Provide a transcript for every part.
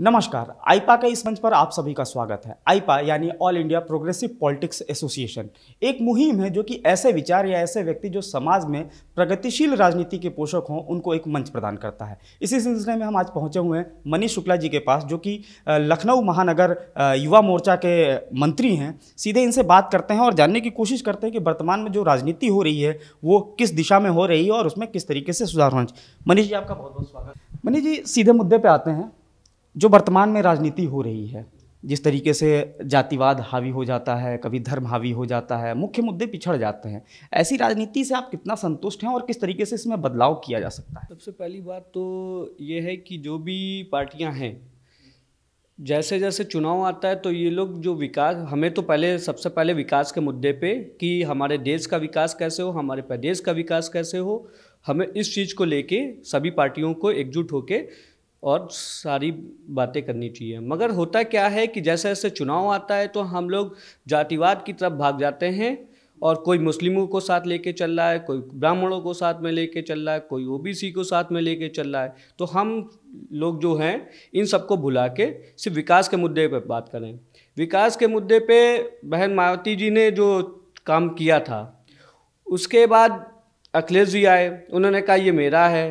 नमस्कार आईपा के इस मंच पर आप सभी का स्वागत है आईपा यानी All India Progressive Politics Association एक मुहिम है जो कि ऐसे विचार या ऐसे व्यक्ति जो समाज में प्रगतिशील राजनीति के पोषक हों उनको एक मंच प्रदान करता है इसी सिलसिले में हम आज पहुंचे हुए हैं मनीष शुक्ला जी के पास जो कि लखनऊ महानगर युवा मोर्चा के मंत्री हैं सीधे इनसे बात करते हैं और जानने की कोशिश करते हैं कि वर्तमान में जो राजनीति हो रही है वो किस दिशा में हो रही है और उसमें किस तरीके से सुधार होना चाहिए मनीष जी आपका बहुत बहुत स्वागत मनीष जी सीधे मुद्दे पर आते हैं जो वर्तमान में राजनीति हो रही है जिस तरीके से जातिवाद हावी हो जाता है कभी धर्म हावी हो जाता है मुख्य मुद्दे पिछड़ जाते हैं ऐसी राजनीति से आप कितना संतुष्ट हैं और किस तरीके से इसमें बदलाव किया जा सकता है सबसे पहली बात तो ये है कि जो भी पार्टियां हैं जैसे जैसे चुनाव आता है तो ये लोग जो विकास हमें तो पहले सबसे पहले विकास के मुद्दे पे कि हमारे देश का विकास कैसे हो हमारे प्रदेश का विकास कैसे हो हमें इस चीज़ को लेके सभी पार्टियों को एकजुट होकर और सारी बातें करनी चाहिए मगर होता क्या है कि जैसे जैसे चुनाव आता है तो हम लोग जातिवाद की तरफ भाग जाते हैं और कोई मुस्लिमों को साथ लेके चल रहा है कोई ब्राह्मणों को साथ में लेके चल रहा है कोई ओबीसी को साथ में लेके चल रहा है तो हम लोग जो हैं इन सबको भुला के सिर्फ विकास के मुद्दे पर बात करें विकास के मुद्दे पे बहन मायावती जी ने जो काम किया था उसके बाद अखिलेश जी आए उन्होंने कहा ये मेरा है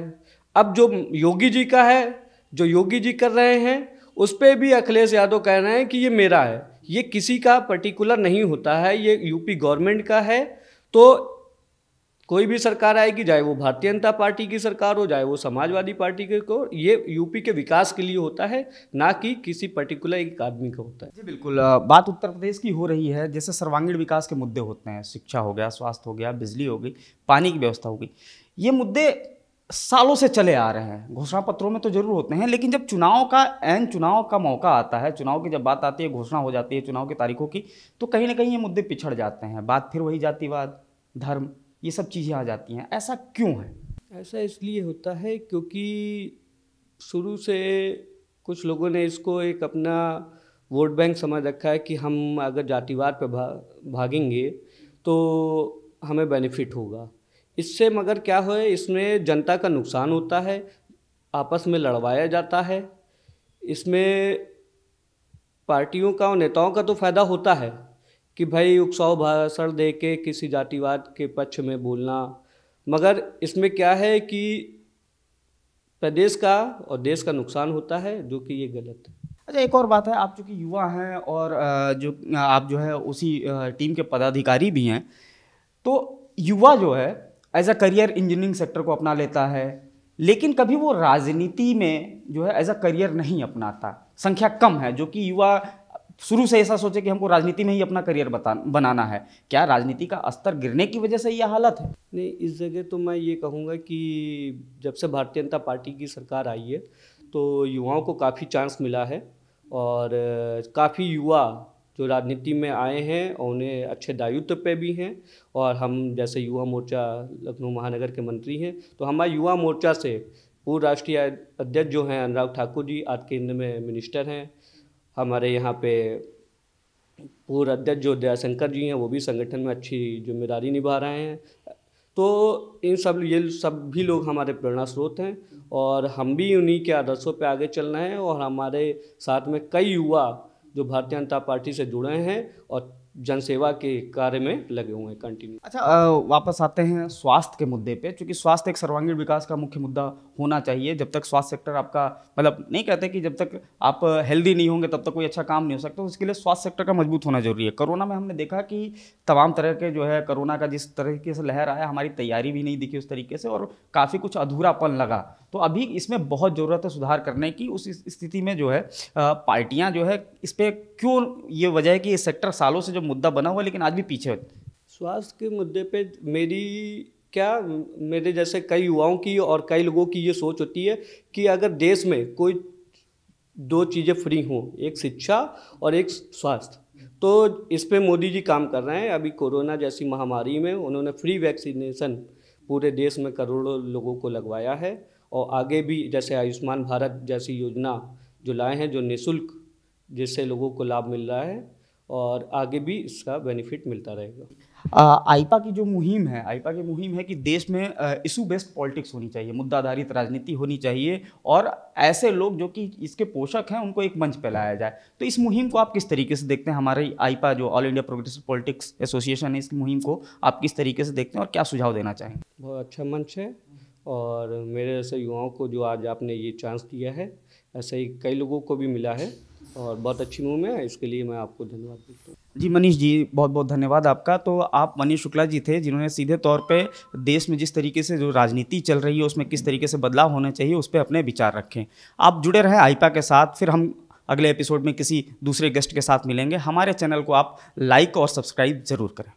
अब जो योगी जी का है जो योगी जी कर रहे हैं उस पर भी अखिलेश यादव कह रहे हैं कि ये मेरा है ये किसी का पर्टिकुलर नहीं होता है ये यूपी गवर्नमेंट का है तो कोई भी सरकार आएगी चाहे वो भारतीय जनता पार्टी की सरकार हो चाहे वो समाजवादी पार्टी के को ये यूपी के विकास के लिए होता है ना कि किसी पर्टिकुलर एक आदमी का होता है जी बिल्कुल बात उत्तर प्रदेश की हो रही है जैसे सर्वांगीण विकास के मुद्दे होते हैं शिक्षा हो गया स्वास्थ्य हो गया बिजली हो गई पानी की व्यवस्था हो गई ये मुद्दे सालों से चले आ रहे हैं घोषणा पत्रों में तो जरूर होते हैं लेकिन जब चुनाव का एन चुनाव का मौका आता है चुनाव की जब बात आती है घोषणा हो जाती है चुनाव की तारीखों की तो कहीं ना कहीं ये मुद्दे पिछड़ जाते हैं बात फिर वही जातिवाद धर्म ये सब चीज़ें आ जाती हैं ऐसा क्यों है ऐसा इसलिए होता है क्योंकि शुरू से कुछ लोगों ने इसको एक अपना वोट बैंक समझ रखा है कि हम अगर जातिवाद पर भा, भागेंगे तो हमें बेनिफिट होगा इससे मगर क्या हो इसमें जनता का नुकसान होता है आपस में लड़वाया जाता है इसमें पार्टियों का और नेताओं का तो फ़ायदा होता है कि भाई उकसाव भाषण दे के किसी जातिवाद के पक्ष में बोलना मगर इसमें क्या है कि प्रदेश का और देश का नुकसान होता है जो कि ये गलत है अच्छा एक और बात है आप चूँकि युवा हैं और जो आप जो है उसी टीम के पदाधिकारी भी हैं तो युवा जो है as a career engineering sector को अपना लेता है लेकिन कभी वो राजनीति में जो है एज अ करियर नहीं अपनाता संख्या कम है जो कि युवा शुरू से ऐसा सोचे कि हमको राजनीति में ही अपना करियर बता बनाना है क्या राजनीति का स्तर गिरने की वजह से यह हालत है नहीं इस जगह तो मैं ये कहूँगा कि जब से भारतीय जनता पार्टी की सरकार आई है तो युवाओं को काफ़ी चांस मिला है और काफ़ी युवा जो राजनीति में आए हैं और उन्हें अच्छे दायित्व पे भी हैं और हम जैसे युवा मोर्चा लखनऊ महानगर के मंत्री हैं तो हमारे युवा मोर्चा से पूर्व राष्ट्रीय अध्यक्ष जो हैं अनुराग ठाकुर जी आज केंद्र में मिनिस्टर हैं हमारे यहाँ पे पूर्व अध्यक्ष जो दयाशंकर जी हैं वो भी संगठन में अच्छी जिम्मेदारी निभा रहे हैं तो इन सब ये सब भी लोग हमारे प्रेरणा स्रोत हैं और हम भी उन्हीं के आदर्शों पे आगे चलना है और हमारे साथ में कई युवा जो भारतीय जनता पार्टी से जुड़े हैं और जनसेवा के कार्य में लगे हुए हैं कंटिन्यू अच्छा आ, वापस आते हैं स्वास्थ्य के मुद्दे पे क्योंकि स्वास्थ्य एक सर्वांगीण विकास का मुख्य मुद्दा होना चाहिए जब तक स्वास्थ्य सेक्टर आपका मतलब नहीं कहते कि जब तक आप हेल्दी नहीं होंगे तब तक कोई अच्छा काम नहीं हो सकता उसके तो लिए स्वास्थ्य सेक्टर का मजबूत होना जरूरी है कोरोना में हमने देखा कि तमाम तरह के जो है कोरोना का जिस तरीके से लहर आया हमारी तैयारी भी नहीं दिखी उस तरीके से और काफ़ी कुछ अधूरापन लगा तो अभी इसमें बहुत ज़रूरत है सुधार करने की उस स्थिति में जो है पार्टियाँ जो है इस पर क्यों ये वजह है कि ये सेक्टर सालों से जो मुद्दा बना हुआ है लेकिन आज भी पीछे स्वास्थ्य के मुद्दे पे मेरी क्या मेरे जैसे कई युवाओं की और कई लोगों की ये सोच होती है कि अगर देश में कोई दो चीज़ें फ्री हों एक शिक्षा और एक स्वास्थ्य तो इस पर मोदी जी काम कर रहे हैं अभी कोरोना जैसी महामारी में उन्होंने फ्री वैक्सीनेशन पूरे देश में करोड़ों लोगों को लगवाया है और आगे भी जैसे आयुष्मान भारत जैसी योजना जो लाए हैं जो निःशुल्क जिससे लोगों को लाभ मिल रहा है और आगे भी इसका बेनिफिट मिलता रहेगा आईपा की जो मुहिम है आईपा की मुहिम है कि देश में इशू बेस्ड पॉलिटिक्स होनी चाहिए मुद्दा आधारित राजनीति होनी चाहिए और ऐसे लोग जो कि इसके पोषक हैं उनको एक मंच पर लाया जाए तो इस मुहिम को आप किस तरीके से देखते हैं हमारे आईपा जो All India Progressive Politics Association है इस मुहिम को आप किस तरीके से देखते हैं और क्या सुझाव देना चाहेंगे बहुत अच्छा मंच है और मेरे जैसे युवाओं को जो आज आपने ये चांस दिया है ऐसे ही कई लोगों को भी मिला है और बहुत अच्छी मूव में इसके लिए मैं आपको धन्यवाद देता हूँ जी मनीष जी बहुत बहुत धन्यवाद आपका तो आप मनीष शुक्ला जी थे जिन्होंने सीधे तौर पे देश में जिस तरीके से जो राजनीति चल रही है उसमें किस तरीके से बदलाव होना चाहिए उस पर अपने विचार रखें आप जुड़े रहें आईपा के साथ फिर हम अगले एपिसोड में किसी दूसरे गेस्ट के साथ मिलेंगे हमारे चैनल को आप लाइक और सब्सक्राइब ज़रूर करें